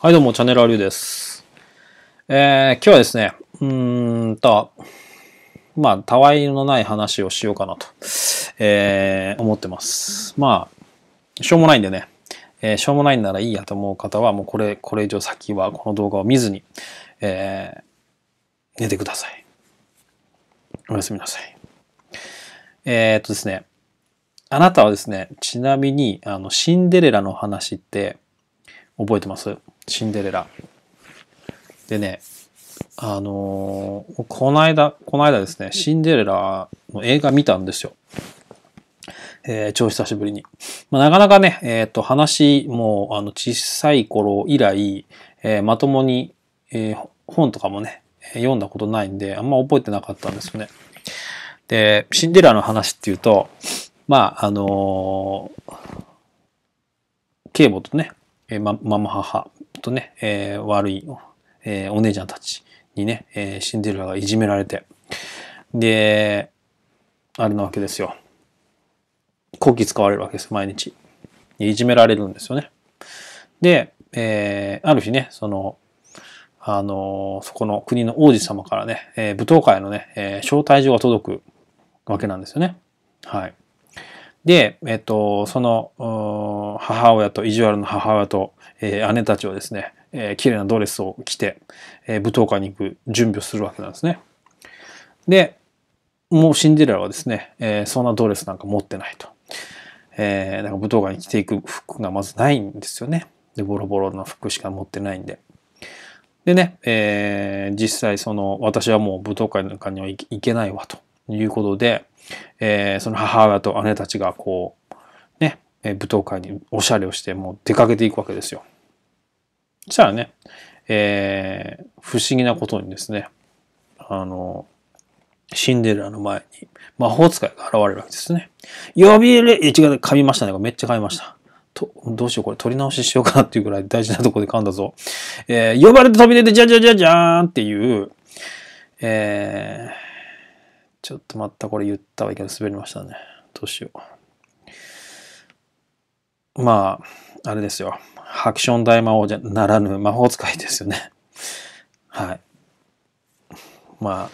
はいどうも、チャンネルアリューです。えー、今日はですね、うーんと、まあ、たわいのない話をしようかなと、えー、思ってます。まあ、しょうもないんでね、えー、しょうもないんならいいやと思う方は、もうこれ、これ以上先はこの動画を見ずに、えー、寝てください。おやすみなさい。えー、っとですね、あなたはですね、ちなみに、あの、シンデレラの話って、覚えてますシンデレラ。でね、あのー、この間、この間ですね、シンデレラの映画見たんですよ。えー、超久しぶりに。まあ、なかなかね、えっ、ー、と、話、もう、あの、小さい頃以来、えー、まともに、え本とかもね、読んだことないんで、あんま覚えてなかったんですよね。で、シンデレラの話っていうと、まあ、あのー、ケイボとね、えま、ママ母とね、えー、悪い、えー、お姉ちゃんたちにね、えー、シンデレラがいじめられて、で、あれなわけですよ。こき使われるわけです、毎日。いじめられるんですよね。で、えー、ある日ね、その、あのー、そこの国の王子様からね、えー、舞踏会のね、えー、招待状が届くわけなんですよね。はい。で、えっと、その母親と、意地悪の母親と、えー、姉たちはですね、えー、綺麗なドレスを着て、えー、舞踏会に行く準備をするわけなんですね。で、もうシンデレラはですね、えー、そんなドレスなんか持ってないと。えー、なんか舞踏会に着ていく服がまずないんですよね。で、ボロボロの服しか持ってないんで。でね、えー、実際その私はもう舞踏会なんかには行けないわということで、えー、その母親と姉たちがこう、ね、えー、舞踏会におしゃれをして、もう出かけていくわけですよ。そしたらね、えー、不思議なことにですね、あの、シンデレラの前に魔法使いが現れるわけですね。呼び入れ、え、違う、噛みましたね。めっちゃ噛みました。と、どうしよう、これ取り直ししようかなっていうぐらい大事なとこで噛んだぞ。えー、呼ばれて飛び出て、じゃじゃじゃじゃーんっていう、えー、ちょっとまたこれ言ったはいけない。滑りましたね。どうしよう。まあ、あれですよ。ハクション大魔王じゃならぬ魔法使いですよね。はい。まあ、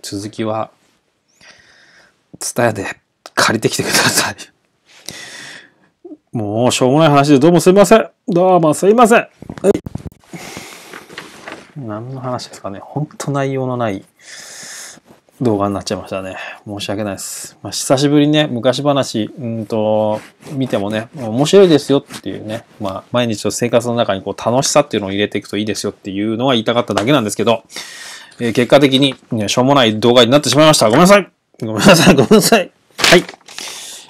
続きは、ツタヤで借りてきてください。もう、しょうもない話でどうもすいません。どうもすいません。はい。何の話ですかね。ほんと内容のない。動画になっちゃいましたね。申し訳ないです。まあ、久しぶりにね、昔話、うんと、見てもね、面白いですよっていうね、まあ、毎日の生活の中にこう、楽しさっていうのを入れていくといいですよっていうのは言いたかっただけなんですけど、えー、結果的に、ね、しょうもない動画になってしまいました。ごめんなさいごめんなさいごめんなさいはい。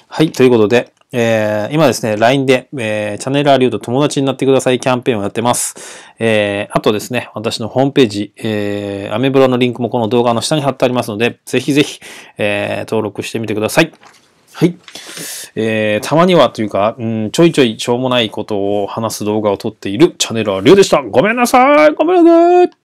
はい、ということで、えー、今ですね、LINE で、えー、チャンネルアリューと友達になってくださいキャンペーンをやってます。えー、あとですね、私のホームページ、えー、アメブロのリンクもこの動画の下に貼ってありますので、ぜひぜひ、えー、登録してみてください。はい。えー、たまにはというか、うん、ちょいちょいしょうもないことを話す動画を撮っているチャンネルアリュウでした。ごめんなさいごめんなさい